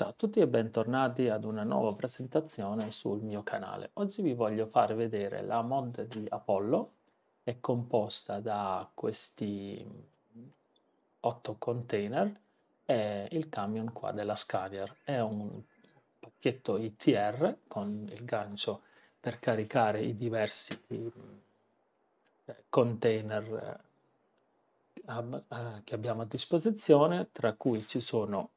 Ciao a tutti e bentornati ad una nuova presentazione sul mio canale. Oggi vi voglio far vedere la mod di Apollo, è composta da questi otto container e il camion qua della Scanier. È un pacchetto ITR con il gancio per caricare i diversi eh, container eh, eh, che abbiamo a disposizione, tra cui ci sono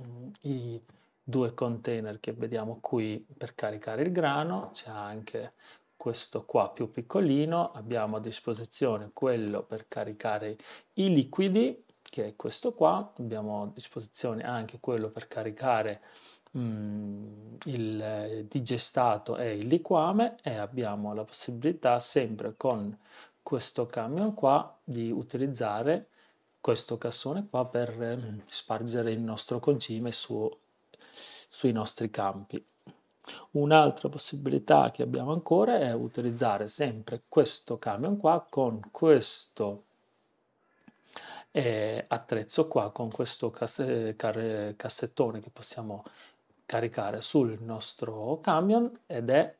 Mm, i due container che vediamo qui per caricare il grano, c'è anche questo qua più piccolino, abbiamo a disposizione quello per caricare i liquidi, che è questo qua, abbiamo a disposizione anche quello per caricare Mm, il eh, digestato e il liquame e abbiamo la possibilità sempre con questo camion qua di utilizzare questo cassone qua per ehm, spargere il nostro concime su, sui nostri campi. Un'altra possibilità che abbiamo ancora è utilizzare sempre questo camion qua con questo eh, attrezzo qua, con questo cassettone che possiamo caricare sul nostro camion ed è,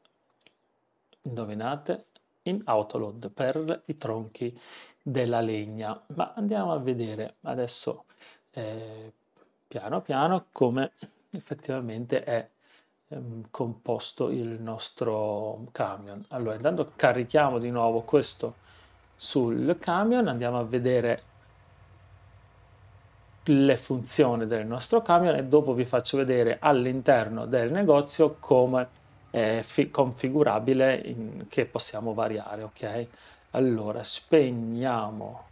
indovinate, in autoload per i tronchi della legna. Ma andiamo a vedere adesso eh, piano piano come effettivamente è ehm, composto il nostro camion. Allora, intanto carichiamo di nuovo questo sul camion, andiamo a vedere le funzioni del nostro camion e dopo vi faccio vedere all'interno del negozio come è configurabile in, che possiamo variare, ok? Allora, spegniamo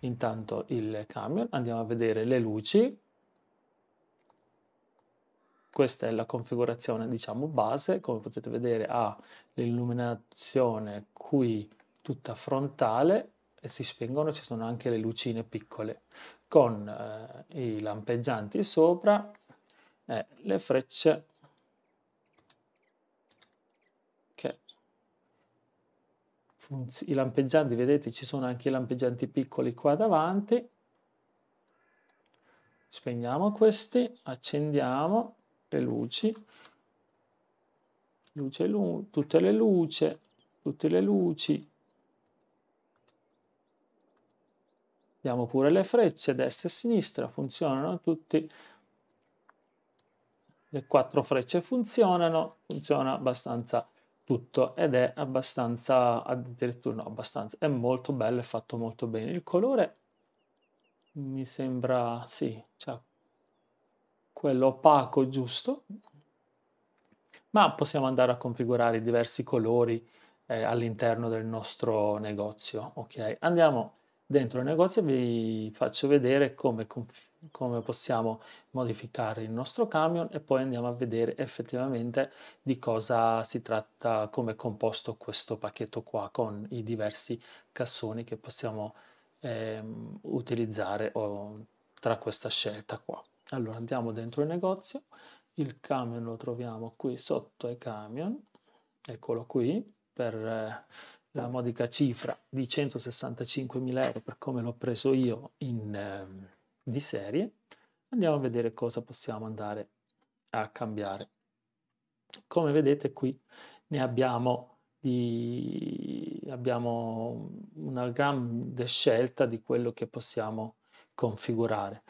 intanto il camion, andiamo a vedere le luci. Questa è la configurazione, diciamo, base. Come potete vedere ha l'illuminazione qui tutta frontale e si spengono, ci sono anche le lucine piccole con eh, i lampeggianti sopra e eh, le frecce i lampeggianti, vedete ci sono anche i lampeggianti piccoli qua davanti, spegniamo questi, accendiamo le luci, luce, lu tutte le luci, tutte le luci, diamo pure le frecce, destra e sinistra, funzionano tutti, le quattro frecce funzionano, funziona abbastanza bene tutto ed è abbastanza, addirittura no, abbastanza, è molto bello, è fatto molto bene. Il colore mi sembra, sì, cioè quello opaco giusto, ma possiamo andare a configurare i diversi colori eh, all'interno del nostro negozio, ok? Andiamo dentro il negozio vi faccio vedere come, come, possiamo modificare il nostro camion e poi andiamo a vedere effettivamente di cosa si tratta, come è composto questo pacchetto qua con i diversi cassoni che possiamo eh, utilizzare o, oh, tra questa scelta qua. Allora andiamo dentro il negozio, il camion lo troviamo qui sotto ai camion, eccolo qui per... Eh, la modica cifra di 165.000 euro per come l'ho preso io in, eh, di serie, andiamo a vedere cosa possiamo andare a cambiare. Come vedete qui ne abbiamo, di, abbiamo una grande scelta di quello che possiamo configurare.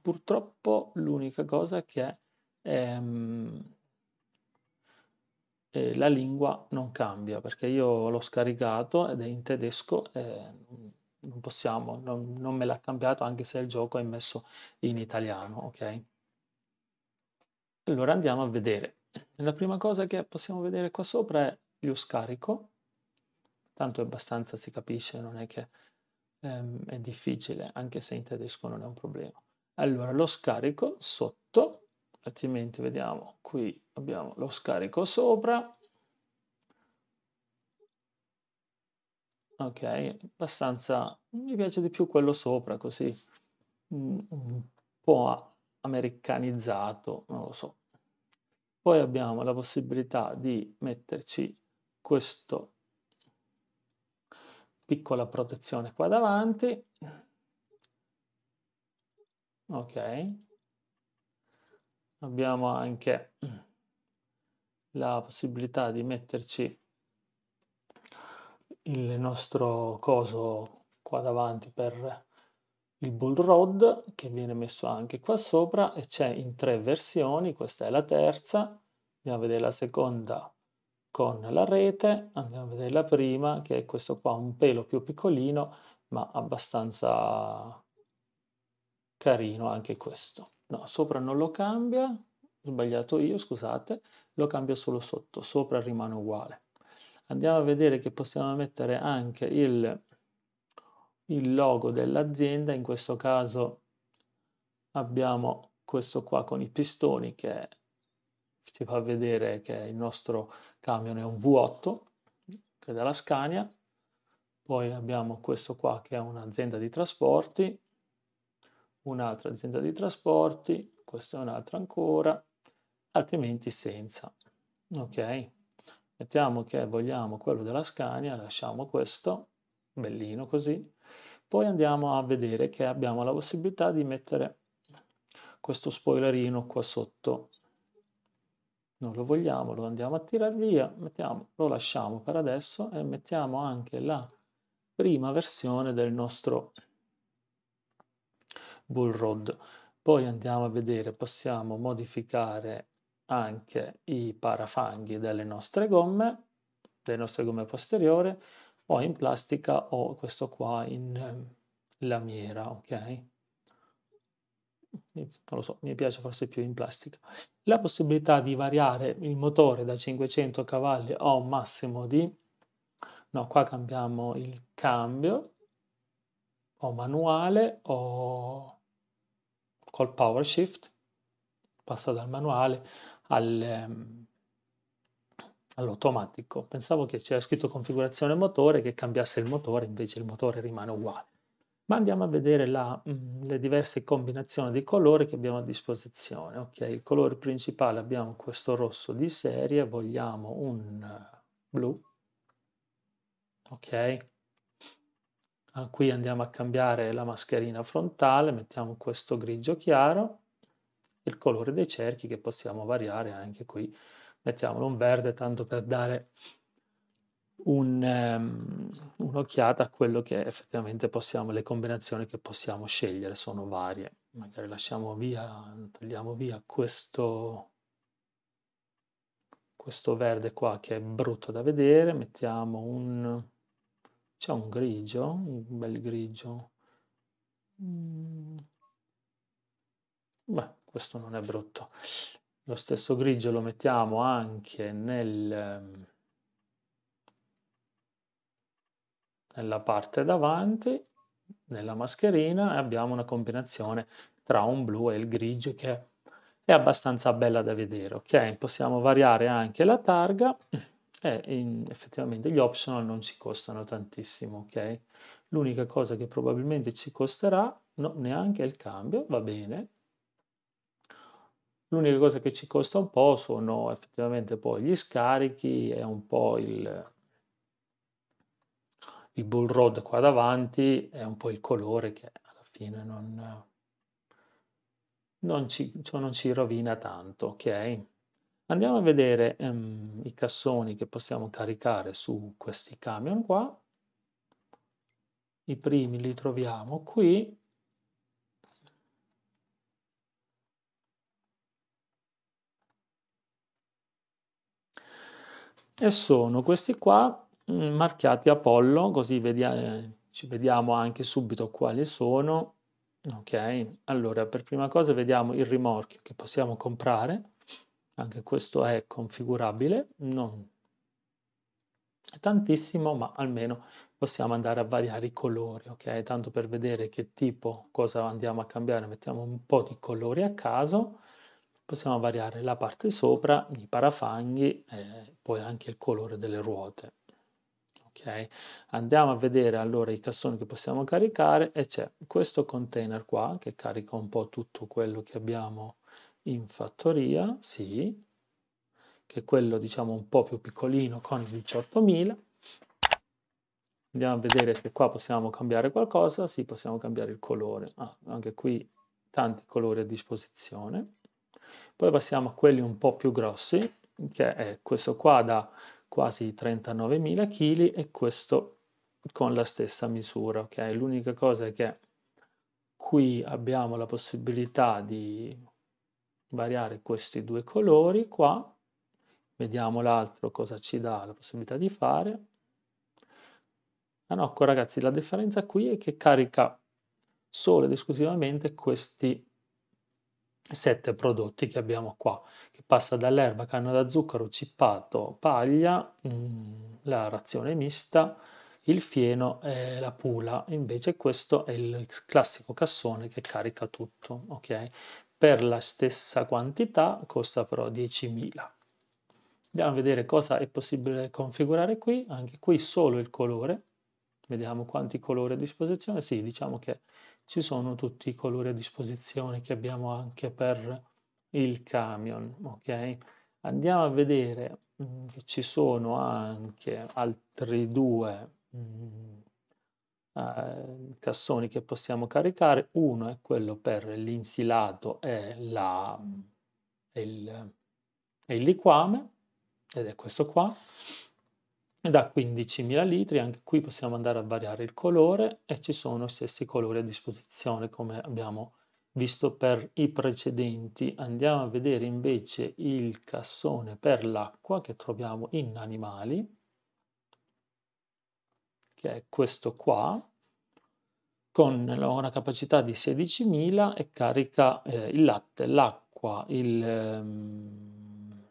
Purtroppo l'unica cosa che è ehm, eh, la lingua non cambia perché io l'ho scaricato ed è in tedesco e non possiamo, non, non me l'ha cambiato anche se il gioco è messo in italiano, ok? Allora andiamo a vedere. La prima cosa che possiamo vedere qua sopra è lo scarico, tanto è abbastanza si capisce, non è che ehm, è difficile, anche se in tedesco non è un problema. Allora lo scarico sotto altrimenti vediamo qui abbiamo lo scarico sopra ok abbastanza mi piace di più quello sopra così mm, un po' americanizzato non lo so poi abbiamo la possibilità di metterci questa piccola protezione qua davanti ok abbiamo anche la possibilità di metterci il nostro coso qua davanti per il bull rod che viene messo anche qua sopra e c'è in tre versioni questa è la terza andiamo a vedere la seconda con la rete andiamo a vedere la prima che è questo qua un pelo più piccolino ma abbastanza carino anche questo No, sopra non lo cambia, ho sbagliato io, scusate, lo cambia solo sotto, sopra rimane uguale. Andiamo a vedere che possiamo mettere anche il, il logo dell'azienda, in questo caso abbiamo questo qua con i pistoni che ci fa vedere che il nostro camion è un V8, che è della Scania, poi abbiamo questo qua che è un'azienda di trasporti, un'altra azienda di trasporti, questo è un'altra ancora, altrimenti senza. Ok? Mettiamo che vogliamo quello della Scania, lasciamo questo, bellino così. Poi andiamo a vedere che abbiamo la possibilità di mettere questo spoilerino qua sotto. Non lo vogliamo, lo andiamo a tirar via, mettiamo, lo lasciamo per adesso e mettiamo anche la prima versione del nostro bull rod Poi andiamo a vedere, possiamo modificare anche i parafanghi delle nostre gomme, delle nostre gomme posteriore, o in plastica o questo qua in ehm, lamiera, ok? Non lo so, mi piace forse più in plastica. La possibilità di variare il motore da 500 cavalli a un massimo di... No, qua cambiamo il cambio, o manuale o col power shift, passa dal manuale al, um, all'automatico. Pensavo che c'era scritto configurazione motore, che cambiasse il motore, invece il motore rimane uguale. Ma andiamo a vedere la, mm, le diverse combinazioni di colori che abbiamo a disposizione. Ok, il colore principale abbiamo questo rosso di serie, vogliamo un eh, blu, ok, Ah, qui andiamo a cambiare la mascherina frontale, mettiamo questo grigio chiaro, il colore dei cerchi che possiamo variare anche qui, mettiamolo un verde tanto per dare ehm, un'occhiata um, un a quello che effettivamente possiamo, le combinazioni che possiamo scegliere sono varie, magari lasciamo via, togliamo via questo, questo verde qua che è brutto da vedere, mettiamo un c'è un grigio, un bel grigio. Mm. Beh, questo non è brutto. Lo stesso grigio lo mettiamo anche nel, ehm, nella parte davanti, nella mascherina, e abbiamo una combinazione tra un blu e il grigio che è abbastanza bella da vedere, ok? Possiamo variare anche la targa eh, effettivamente gli optional non ci costano tantissimo, ok? L'unica cosa che probabilmente ci costerà, no, neanche il cambio, va bene. L'unica cosa che ci costa un po' sono effettivamente poi gli scarichi e un po' il, il bull rod qua davanti e un po' il colore che alla fine non, non, ci, cioè non ci rovina tanto, ok? Andiamo a vedere um, i cassoni che possiamo caricare su questi camion qua. I primi li troviamo qui. E sono questi qua mm, marchiati Apollo, così vediamo, eh, ci vediamo anche subito quali sono. Ok, allora per prima cosa vediamo il rimorchio che possiamo comprare anche questo è configurabile, non tantissimo, ma almeno possiamo andare a variare i colori, ok? Tanto per vedere che tipo, cosa andiamo a cambiare, mettiamo un po' di colori a caso, possiamo variare la parte sopra, i parafanghi e poi anche il colore delle ruote. Okay. Andiamo a vedere allora i cassoni che possiamo caricare e c'è questo container qua che carica un po' tutto quello che abbiamo in fattoria, sì, che è quello diciamo un po' più piccolino con il 18.000. Andiamo a vedere se qua possiamo cambiare qualcosa, sì possiamo cambiare il colore, ah, anche qui tanti colori a disposizione. Poi passiamo a quelli un po' più grossi, che è questo qua da quasi 39.000 kg e questo con la stessa misura, ok? L'unica cosa è che qui abbiamo la possibilità di variare questi due colori qua. Vediamo l'altro cosa ci dà la possibilità di fare. Ah no, ecco ragazzi, la differenza qui è che carica solo ed esclusivamente questi sette prodotti che abbiamo qua, che passa dall'erba, canna da zucchero, cippato, paglia, mm, la razione mista, il fieno e la pula. Invece questo è il classico cassone che carica tutto, ok? per la stessa quantità costa però 10.000. Andiamo a vedere cosa è possibile configurare qui, anche qui solo il colore, vediamo quanti colori a disposizione, sì diciamo che ci sono tutti i colori a disposizione che abbiamo anche per il camion, ok? Andiamo a vedere mm, che ci sono anche altri due mm, Ehm, cassoni che possiamo caricare. Uno è quello per l'insilato e, la, il, il liquame, ed è questo qua da 15.000 litri, anche qui possiamo andare a variare il colore e ci sono stessi colori a disposizione come abbiamo visto per i precedenti. Andiamo a vedere invece il cassone per l'acqua che troviamo in animali che è questo qua, con una capacità di 16.000 e carica eh, il latte, l'acqua, il... Ehm...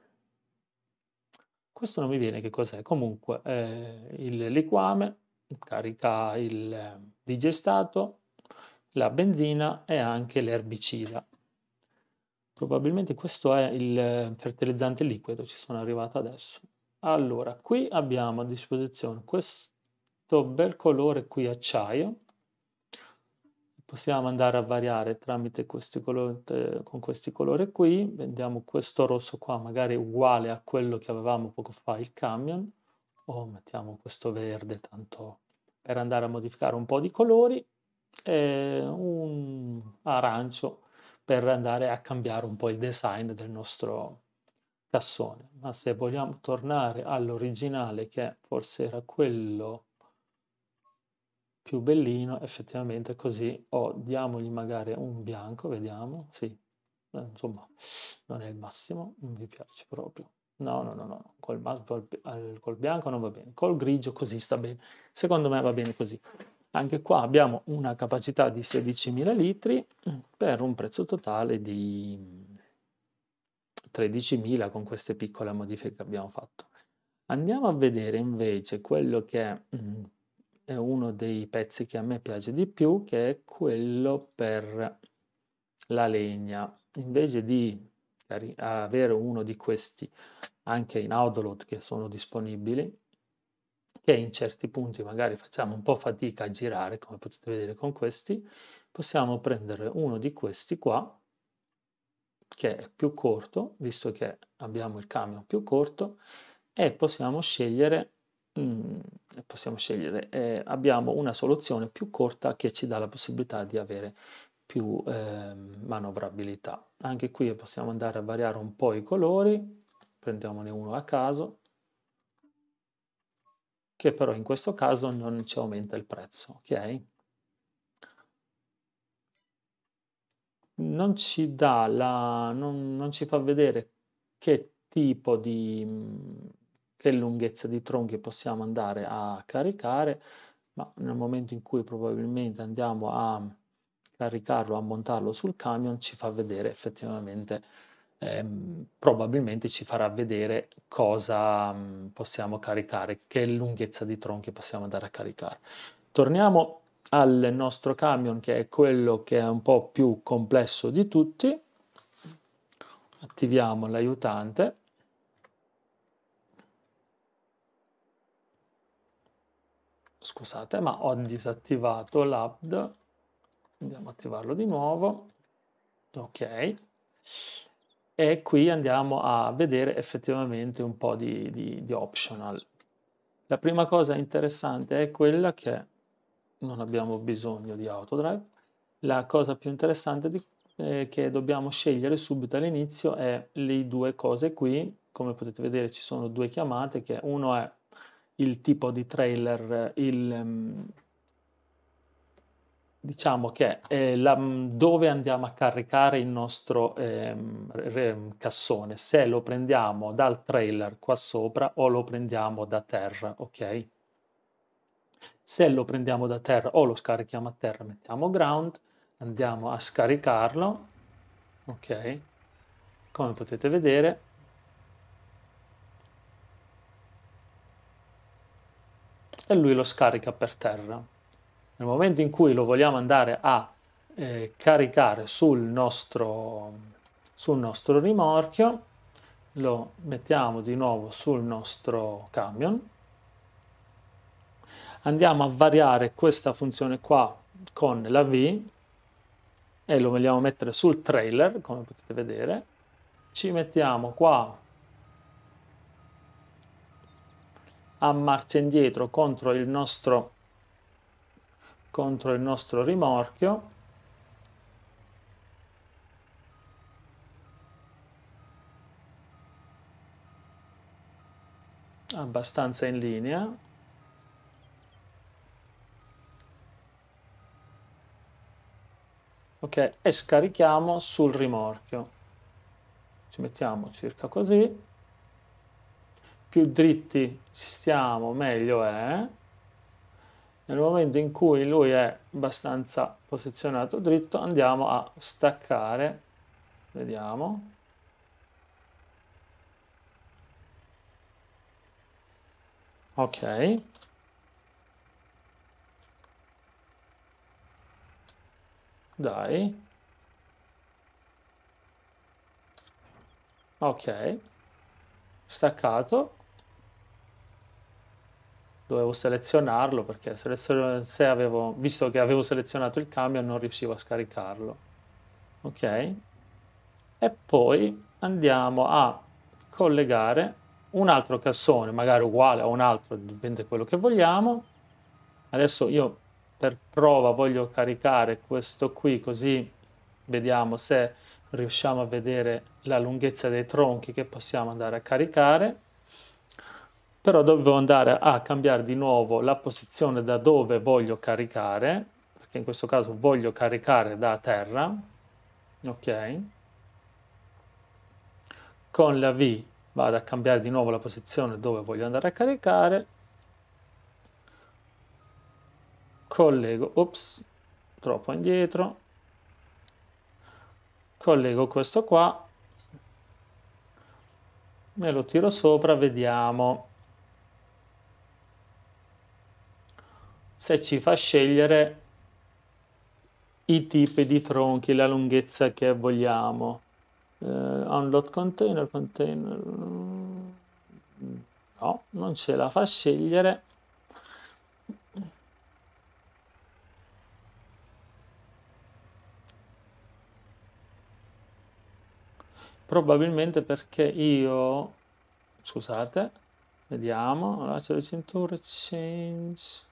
questo non mi viene che cos'è, comunque eh, il liquame, carica il ehm, digestato, la benzina e anche l'erbicida. Probabilmente questo è il ehm, fertilizzante liquido, ci sono arrivato adesso. Allora, qui abbiamo a disposizione questo questo bel colore qui acciaio possiamo andare a variare tramite questi colori con questi colori qui vediamo questo rosso qua magari uguale a quello che avevamo poco fa il camion o oh, mettiamo questo verde tanto per andare a modificare un po' di colori e un arancio per andare a cambiare un po' il design del nostro cassone ma se vogliamo tornare all'originale che forse era quello più bellino, effettivamente così o oh, diamogli magari un bianco, vediamo, sì, eh, insomma non è il massimo, non mi piace proprio. No, no, no, no, col, col, col bianco non va bene, col grigio così sta bene, secondo me va bene così. Anche qua abbiamo una capacità di 16.000 litri per un prezzo totale di 13.000 con queste piccole modifiche che abbiamo fatto. Andiamo a vedere invece quello che è mm, è uno dei pezzi che a me piace di più, che è quello per la legna. Invece di avere uno di questi anche in Audolot che sono disponibili, che in certi punti magari facciamo un po' fatica a girare, come potete vedere con questi, possiamo prendere uno di questi qua, che è più corto, visto che abbiamo il camion più corto, e possiamo scegliere Mm, possiamo scegliere, eh, abbiamo una soluzione più corta che ci dà la possibilità di avere più eh, manovrabilità. Anche qui possiamo andare a variare un po' i colori, prendiamone uno a caso, che però in questo caso non ci aumenta il prezzo, ok? Non ci dà la... non, non ci fa vedere che tipo di che lunghezza di tronchi possiamo andare a caricare, ma nel momento in cui probabilmente andiamo a caricarlo, a montarlo sul camion, ci fa vedere effettivamente, ehm, probabilmente ci farà vedere cosa mm, possiamo caricare, che lunghezza di tronchi possiamo andare a caricare. Torniamo al nostro camion che è quello che è un po' più complesso di tutti. Attiviamo l'aiutante scusate, ma ho disattivato l'ABD, andiamo a attivarlo di nuovo, ok, e qui andiamo a vedere effettivamente un po' di, di, di optional. La prima cosa interessante è quella che non abbiamo bisogno di autodrive, la cosa più interessante di, eh, che dobbiamo scegliere subito all'inizio è le due cose qui, come potete vedere ci sono due chiamate che uno è il tipo di trailer, il, mm, diciamo che è la, mm, dove andiamo a caricare il nostro eh, cassone, se lo prendiamo dal trailer qua sopra o lo prendiamo da terra, ok? Se lo prendiamo da terra o lo scarichiamo a terra, mettiamo ground, andiamo a scaricarlo, ok? Come potete vedere e lui lo scarica per terra. Nel momento in cui lo vogliamo andare a eh, caricare sul nostro, sul nostro rimorchio, lo mettiamo di nuovo sul nostro camion, andiamo a variare questa funzione qua con la V e lo vogliamo mettere sul trailer, come potete vedere, ci mettiamo qua a marcia indietro contro il nostro, contro il nostro rimorchio. abbastanza in linea ok e scarichiamo sul rimorchio ci mettiamo circa così più dritti stiamo, meglio è. Nel momento in cui lui è abbastanza posizionato dritto, andiamo a staccare, vediamo. Ok. Dai. Ok. Staccato dovevo selezionarlo perché se avevo, visto che avevo selezionato il cambio non riuscivo a scaricarlo. Ok? E poi andiamo a collegare un altro cassone, magari uguale a un altro, dipende da quello che vogliamo. Adesso io per prova voglio caricare questo qui così vediamo se riusciamo a vedere la lunghezza dei tronchi che possiamo andare a caricare però dovevo andare a cambiare di nuovo la posizione da dove voglio caricare, perché in questo caso voglio caricare da terra, ok? Con la V vado a cambiare di nuovo la posizione dove voglio andare a caricare, collego, ops, troppo indietro, collego questo qua, me lo tiro sopra, vediamo. se ci fa scegliere i tipi di tronchi, la lunghezza che vogliamo. Uh, unload container, container... No, non ce la fa scegliere. Probabilmente perché io... Scusate, vediamo. Allora, c'è le cinture, change...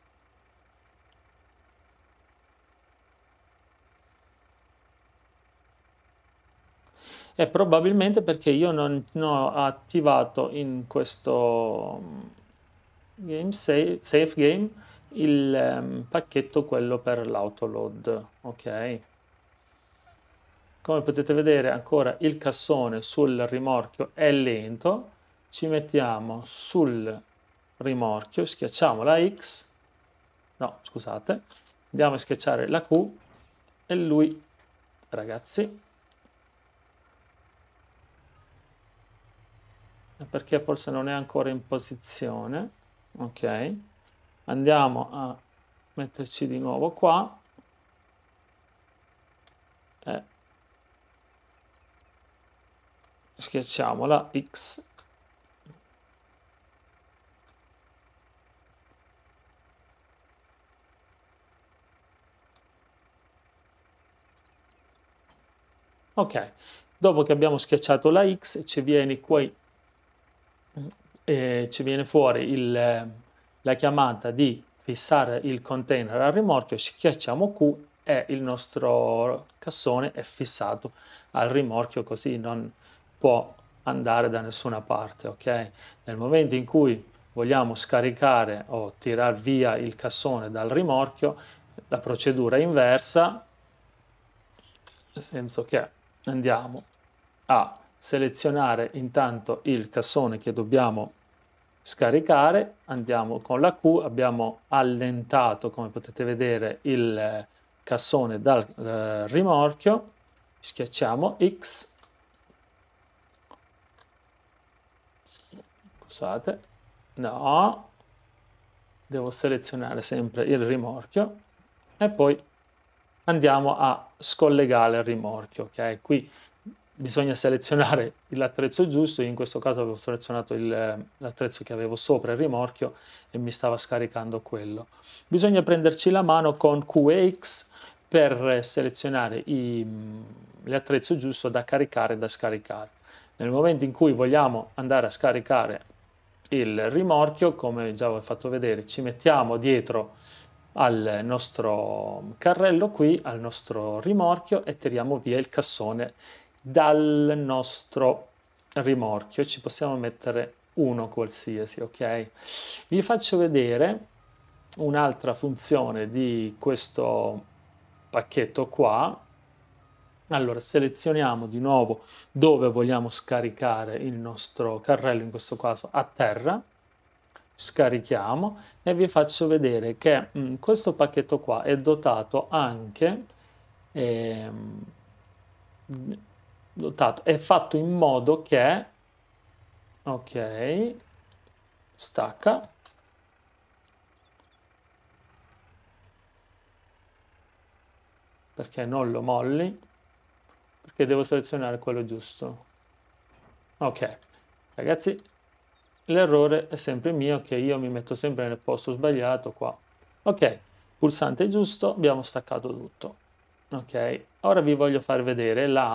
è probabilmente perché io non, ho attivato in questo mm, game safe, safe game il um, pacchetto quello per l'autoload ok come potete vedere ancora il cassone sul rimorchio è lento ci mettiamo sul rimorchio schiacciamo la X no scusate andiamo a schiacciare la Q e lui ragazzi perché forse non è ancora in posizione ok andiamo a metterci di nuovo qua e eh. schiacciamo la X ok dopo che abbiamo schiacciato la X ci viene qui eh, ci viene fuori il, la chiamata di fissare il container al rimorchio, schiacciamo Q e il nostro cassone è fissato al rimorchio così non può andare da nessuna parte, ok? Nel momento in cui vogliamo scaricare o tirar via il cassone dal rimorchio, la procedura è inversa, nel senso che andiamo a selezionare intanto il cassone che dobbiamo scaricare, andiamo con la Q, abbiamo allentato come potete vedere il cassone dal eh, rimorchio, schiacciamo X, scusate, no, devo selezionare sempre il rimorchio e poi andiamo a scollegare il rimorchio, ok? Qui bisogna selezionare l'attrezzo giusto, in questo caso avevo selezionato eh, l'attrezzo che avevo sopra il rimorchio e mi stava scaricando quello. Bisogna prenderci la mano con QX per selezionare mm, l'attrezzo giusto da caricare e da scaricare. Nel momento in cui vogliamo andare a scaricare il rimorchio, come già vi ho fatto vedere, ci mettiamo dietro al nostro carrello qui, al nostro rimorchio e tiriamo via il cassone dal nostro rimorchio ci possiamo mettere uno qualsiasi ok vi faccio vedere un'altra funzione di questo pacchetto qua allora selezioniamo di nuovo dove vogliamo scaricare il nostro carrello in questo caso a terra scarichiamo e vi faccio vedere che mh, mm, questo pacchetto qua è dotato anche ehm, dotato, è fatto in modo che, ok, stacca, perché non lo molli, perché devo selezionare quello giusto. Ok, ragazzi, l'errore è sempre mio che io mi metto sempre nel posto sbagliato qua. Ok, pulsante giusto, abbiamo staccato tutto. Ok, ora vi voglio far vedere la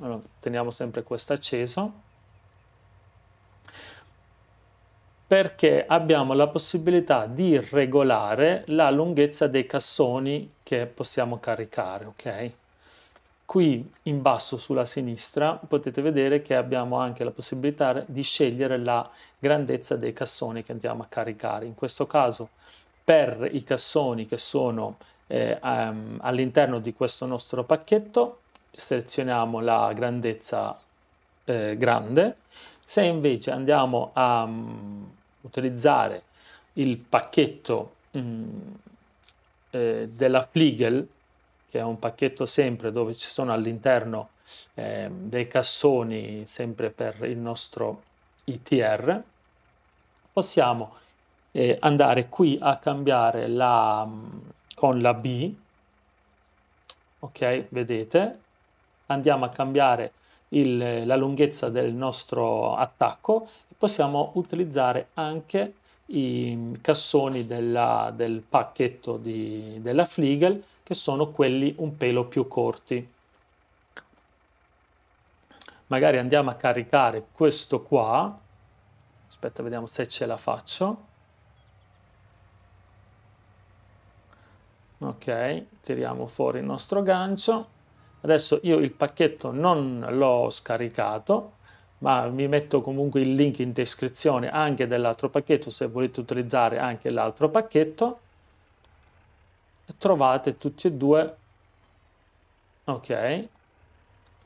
allora, teniamo sempre questo acceso perché abbiamo la possibilità di regolare la lunghezza dei cassoni che possiamo caricare, ok? Qui in basso sulla sinistra potete vedere che abbiamo anche la possibilità di scegliere la grandezza dei cassoni che andiamo a caricare. In questo caso per i cassoni che sono eh, um, all'interno di questo nostro pacchetto selezioniamo la grandezza eh, grande. Se invece andiamo a um, utilizzare il pacchetto um, eh, della Fliegel, che è un pacchetto sempre dove ci sono all'interno eh, dei cassoni sempre per il nostro ITR, possiamo eh, andare qui a cambiare la, mm, con la B, ok, vedete, andiamo a cambiare il, la lunghezza del nostro attacco e possiamo utilizzare anche i cassoni della, del pacchetto di, della Fliegel che sono quelli un pelo più corti. Magari andiamo a caricare questo qua, aspetta vediamo se ce la faccio. Ok, tiriamo fuori il nostro gancio Adesso io il pacchetto non l'ho scaricato, ma vi metto comunque il link in descrizione anche dell'altro pacchetto se volete utilizzare anche l'altro pacchetto. E trovate tutti e due, ok,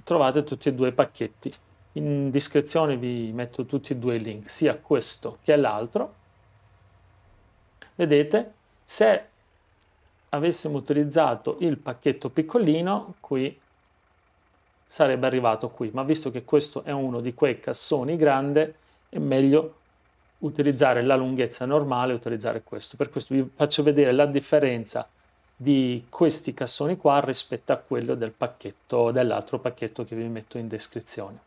trovate tutti e due i pacchetti. In descrizione vi metto tutti e due i link, sia questo che l'altro. Vedete, se avessimo utilizzato il pacchetto piccolino, qui sarebbe arrivato qui, ma visto che questo è uno di quei cassoni grande, è meglio utilizzare la lunghezza normale, utilizzare questo. Per questo vi faccio vedere la differenza di questi cassoni qua rispetto a quello del pacchetto, dell'altro pacchetto che vi metto in descrizione.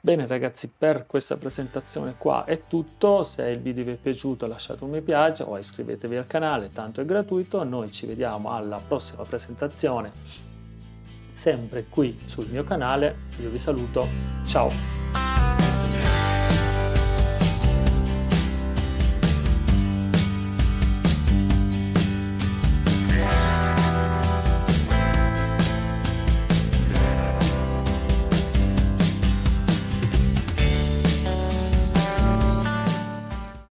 Bene ragazzi, per questa presentazione qua è tutto, se il video vi è piaciuto lasciate un mi piace o iscrivetevi al canale, tanto è gratuito, noi ci vediamo alla prossima presentazione sempre qui sul mio canale. Io vi saluto, ciao!